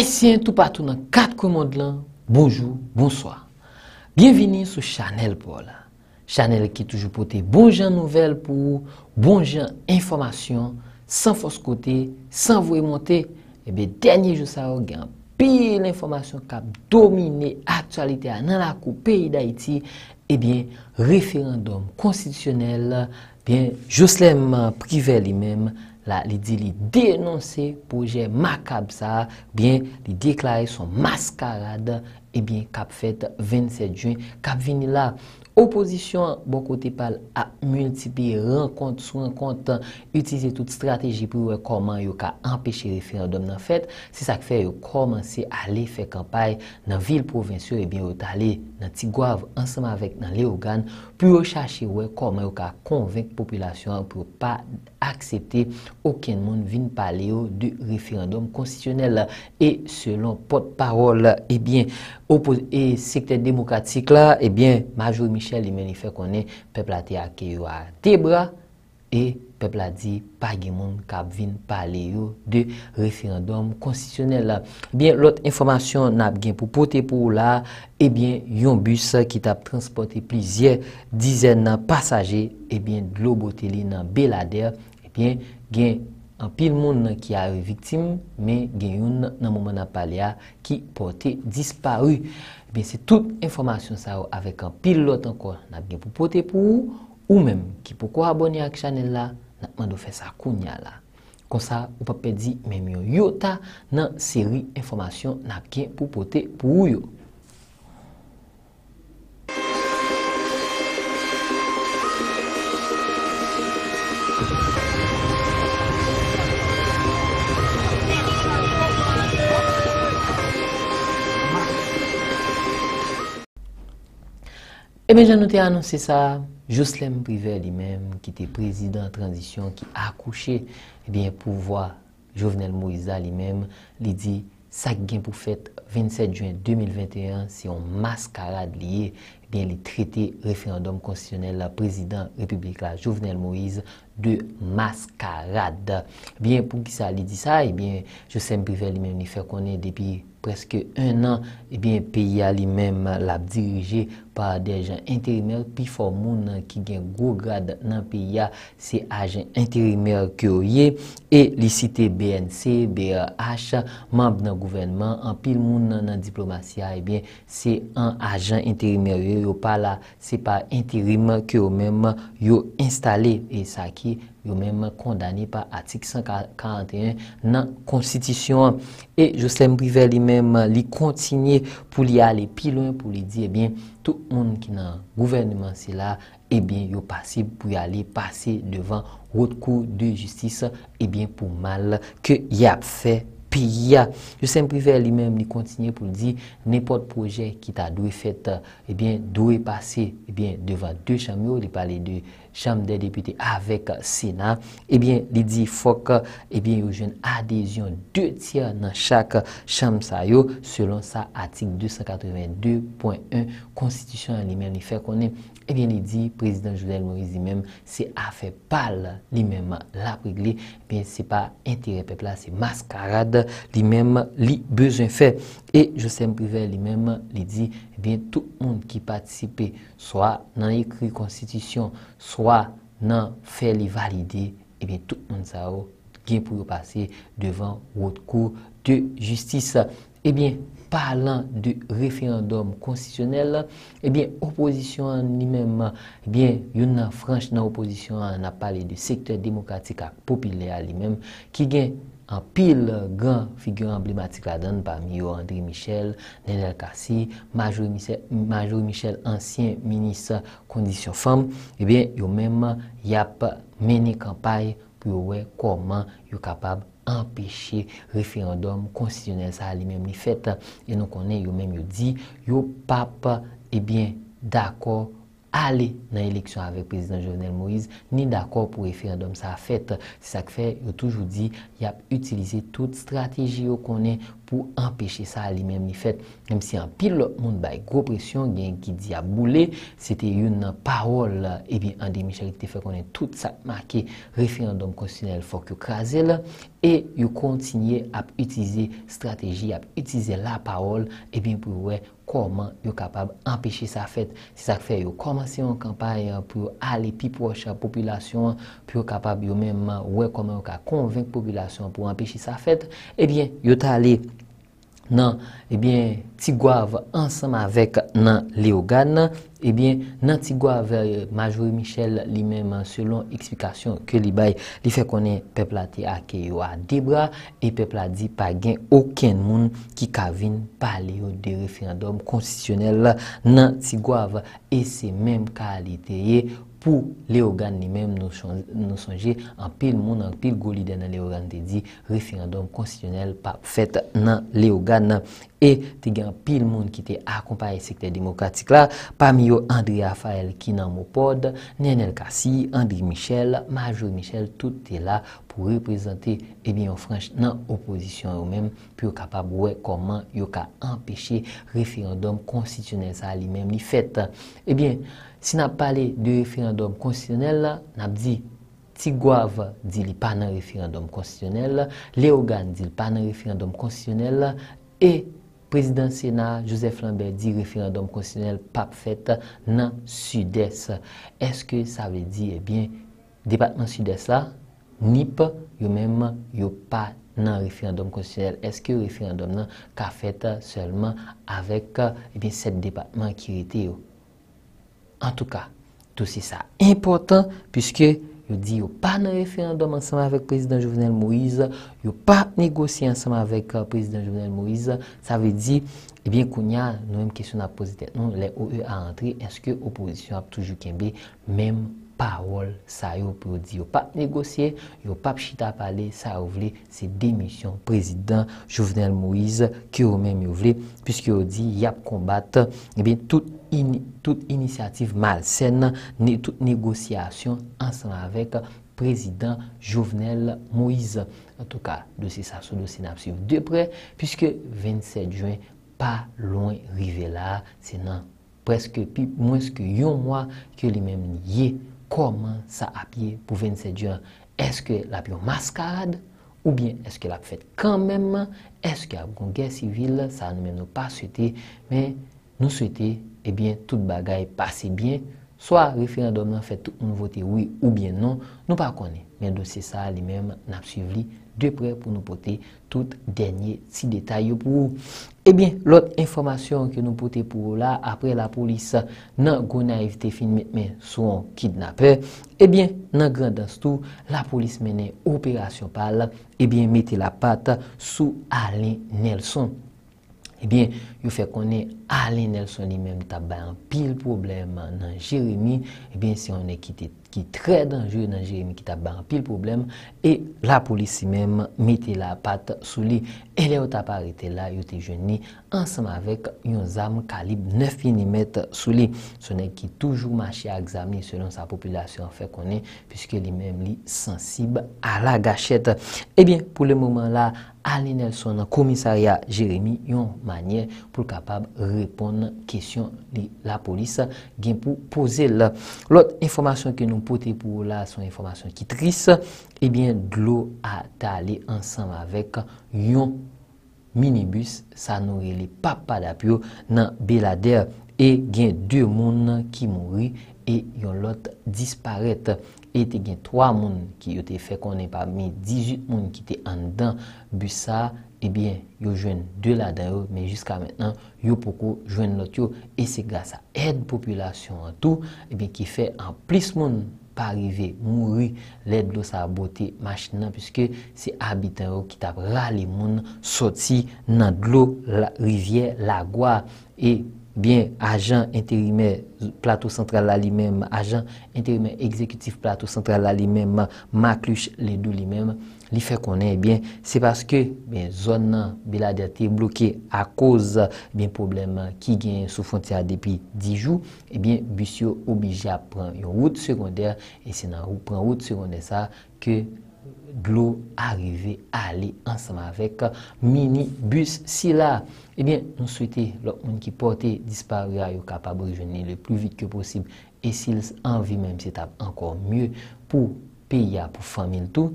Aisyen, tout patou nan kat koumonde lan, bonjou, bonsoir. Bienveni sou Chanel bon pour bon eh la. Chanel ki toujou pote bonjan nouvel pou ou, bonjan informasyon, san fos kote, san vwe monte. Ebyen, denye jou sa ou gen pil informasyon kap domine, aktualite anan lakou peyi da iti, ebyen, eh referandom konstisyonel, ebyen, jouslem prive li menm, la li di li denonsi pouje makab sa, li deklare son maskarade, e bin kap fet 27 jun, kap vini la. Oposisyon, bon kote pal, a multipli, renkont, sou renkont, itize tout strategi pou we koman yo ka empeshe referendum nan fet, se sak fe yo koman se ale fe kampay nan vil provensyo, e bin yo tale nan Tigwav, ansama vek nan le Ogan, pou yo chache we koman yo ka konvenk populasyon pou pa denonsi aksepte ou ken moun vin pale yo di referandom konstisyonel. E selon pot parol, e eh bien, opo e sekte demokratik la, e eh bien, majou Michel li menife konen, pepla te ake yo a tebra, e pepla di pagi moun kap vin pale yo di referandom konstisyonel. E eh bien, lot informasyon nap gen pou pote pou ou la, e bien, yon bus ki tap transporte plizye dizen nan pasaje, e bien, lo boteli nan belader, Gen, gen an pil moun nan ki ari viktim, men gen yon nan mouman nan palea ki pote dispari. Ben se tout informasyon sa yo avek an pil lot an kon nan gen pou pote pou ou, ou men ki pou kwa abonye ak chanel la, nan mandou fe sakoun ya la. Kon sa, ou pa pe di men yon yota nan seri informasyon nan gen pou pote pou ou yo. E eh ben jan nou te anonsi sa, Juslem Privé li men, ki te prezident Transition, ki akouche, e eh ben pou vwa Jovenel Moïsa li men, li di, sa ki gen pou fèt 27 Juin 2021, si yon maskara li ye, li trete referandom konsisyonel la prezident republik la Jouvenel Moïse de maskarad. Bien, pou ki sa li di sa, eh je sem prive li meni fè konen depi preske un an, pe ya li meni la dirije pa de ajen intérimer pi fò moun nan ki gen gwo grad nan pe ya se ajen intérimer kyo ye, e li site BNC, BEH, mamb nan gouvenman, an pil moun nan diplomasyan, e eh bien, se an ajen intérimerye yo pa la se pa interime ke yo mèm yo installe e sa ki yo mèm kondani pa atik 141 nan konstitisyon e jose m prive li mèm li kontinye pou li ale pilon pou li di e bien tout moun ki nan gouvernement se la e bien yo pasi pou y ale pasi devan rotkou de justice e bien pou mal ke yap fe Pi ya, yo sempri ve li mem li kontinye pou di, nepot proje ki ta dou e eh fete, ebyen, dou e pase, ebyen, eh devan 2 chanm yo, li pale de chanm eh de depute avek senan, ebyen, li di fok, ebyen, yo jen adesyon 2 tiyan nan chak chanm sa yo, selon sa ating 282.1 konstitusyon li mem li fe konen. eh bien, il dit, président Jovenel Moïse lui-même, c'est affaire pâle lui-même, la réglé, eh bien, c'est pas intérêt peuple c'est mascarade lui-même, lui besoin fait. Et Joseph Privé lui-même, il dit, eh bien, tout le monde qui participait, soit dans l'écrit constitution, soit dans fait les valider, eh bien, tout le monde ça, qui oh, pour passer devant votre cour de justice. Ebyen, eh parlant di refiandom konstisyonel Ebyen, eh opozisyon li menm Ebyen, yon eh nan frans nan opozisyon An ap pale di sektor demokratik ak popilya li menm Ki gen an pil gran figyon emblematik la dan Parmi yo André Michel, Nenel Kassi Majore Michel, ansyen minister kondisyon fem Ebyen, yon menm yap meni kampay Pyo wey koman yo kapab empêcher référendum constitutionnel ça lui-même lui fait et nous connaît lui même y dit yo pape eh bien d'accord ale nan eleksyon avek prezident Jovenel Moïse, ni d'akor pou referendum sa fèt. Si sa k fè, yo toujou di, ya p'utilize tout strategi yo konen pou empèche sa li mem ni fèt. Nem si an pil, moun bay gro presyon, gen ki di a boule, se te yon parol, e bin an demichalite fè konen tout sa makè, referendum konsenel fòk yo krasè la, e yo kontinye ap'utilize strategi, ap'utilize la parol, e bin pou wè, koman yo kapab empèche sa fèt? Si euh, euh, sa k fè yo, koman si yo kapay pou yo ale pi eh poche a popylasyon pou yo kapab yo menman wek koman yo ka konvenk popylasyon pou yo empèche sa fèt? Ebyen, yo ta ale nan, ebyen, eh tigwav ansam avek nan liyo gana ebyen, eh nan tigwav euh, majori Michel li menman selon eksplikasyon ke li bay li fe konen pepla te ake yo a debra, e pepla di pa gen oken moun ki kavine pa liyo de refiandom konstisyonel nan tigwav e se menm kaliteye Pour Léogane ni même nous songer en pile pil moun pile pile goli dans nan te di référendum constitutionnel pa fet e te gen pil moun ki te akompaye sekter demokratik la, pami yo André Raphael ki nan mou pod, Nenel Kassi, André Michel, Major Michel, tout te la pou reprezenter, e eh bin yo franche nan oposisyon ou men, pou yo kapab wè koman yo ka empèche referandom konstisyonel sa li men li fèt. E eh bin, si nap pale de referandom konstisyonel la, nap di, Tigouave di li pa nan referandom konstisyonel la, Léogane di li pa nan referandom konstisyonel la, e président Sénat Joseph Lambert dit référendum constitutionnel pas fait dans sud-est. Est-ce que ça veut dire eh bien département sud-est là pas même pas dans référendum constitutionnel. Est-ce que le référendum là qu'a fait seulement avec eh bien qui départements qui En tout cas, tout c'est ça important puisque yo di yo pa nan referandum ansama avèk prezident Jovenel Moïse, yo pa negosye ansama avèk euh, prezident Jovenel Moïse, sa vè di, ebyen koun ya nou m kesyon ap pozite. Non, lè ou e a rentre, eske opozisyon ap toujou kèmbe mèm? Parol sa yo pou di yo pap negosye, yo pap chita pale, sa yo vle se demisyon prezident Jouvenel Moïse ki yo mèm yo vle. Pis ki yo di yap kombat tout inisiativ malsen, tout negosyasyon ansan avèk prezident Jouvenel Moïse. En tout ka, dosi sa sou dosi napsi yo depre, pis ki 27 juen pa lon rive la, se nan preske pip mwenske yon mwa ke li mèm yè. comment ça a pied pour 27 jours Est-ce que la pion mascarade ou bien est-ce que la fait quand même Est-ce qu'il y a une guerre civile Ça nous même nous pas souhaité, mais nous souhaitons eh bien toute bagaille passe bien Soa referandoman fèt ou nou vote oui ou bien non, nou pa kone. Men dosye sa li menm nan ap suiv li, dwe pre pou nou pote tout denye si detay yo pou ou. Ebyen, eh lot informasyon ke nou pote pou ou la apre la polis nan gona evite fin menmè sou an kidnapè. Ebyen, eh nan grandans tou, la polis menmè operasyon pal, ebyen eh mette la pat sou Alen Nelson. Ebyen, yo fe konen alenel son li menm ta bayan pil problem nan Jeremie. Ebyen, si yon ne ki tre danjou nan Jeremie ki ta bayan pil problem, e la polisi menm mete la pat sou li. E le yo ta parete la, yo te jeni ansam avek yon zam kalib 9 mm sou li. Son ne ki toujou machi a exami selon sa popilasyon fe konen, piske li menm li sensib a la gachet. Ebyen, pou le mouman la, Alenel son komisaria Jeremie yon manye pou kapab repon nan kesyon li la polis gen pou pose la. Lot informasyon ke nou pote pou la son informasyon ki tris. Ebyen eh glou a tali ansam avek yon minibus sanore li papadapyo nan belader. E gen dyo moun ki mouri. E yon lot disparete. E te gen 3 moun ki yo te fe konen pa. Me 18 moun ki te andan. Bu sa, ebyen, yo jwen 2 ladan yo. Me jiska menen, yo pokou jwen lot yo. E se glasa ed popyla syon an tou. Ebyen ki fe an plis moun pa rive mou ri. Le dlo sa bote machina. Piske se abiten yo ki tab rale moun. Soti nan dlo rivye lagwa. ajan interimè plato sentral la li mèm, ajan interimè ekzekutif plato sentral la li mèm ma kluche le dou li mèm li fè konè, ebyen, se paske zon nan belade a te blokè a koz, ebyen, problem ki gen sou fontya depi di jou ebyen, busyo obije a pran yon route sekondèr e se nan pran route sekondèr sa, ke glou arive a li ansama vek euh, mini bus si la, ebyen, eh nou souwete lò moun ki pote dispari a yo kapabou geni le plou vit ke posib e sil anvi menm se tap ankor mye pou peya pou famil tou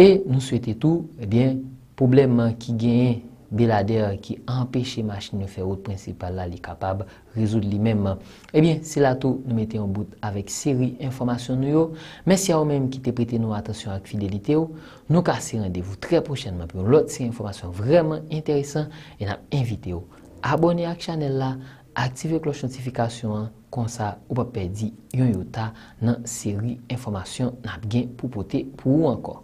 e nou souwete tou, ebyen eh poublem man ki genye Belader ki empèche machin nou fè out prinsipal la li kapab rezoud li menman. Ebyen, se la tou nou mette yon bout avèk seri informasyon nou yo. Mèsi ya ou mèm ki te prete nou atasyon ak fidelite yo, nou kase randevou trè prochenman pou yon lot seri informasyon vreman interesan. E nan mèm invite yo abone ak chanel la, aktive kloch notifikasyon an konsa ou pa pedi yon yota nan seri informasyon nan mèm gen pou pote pou ou anko.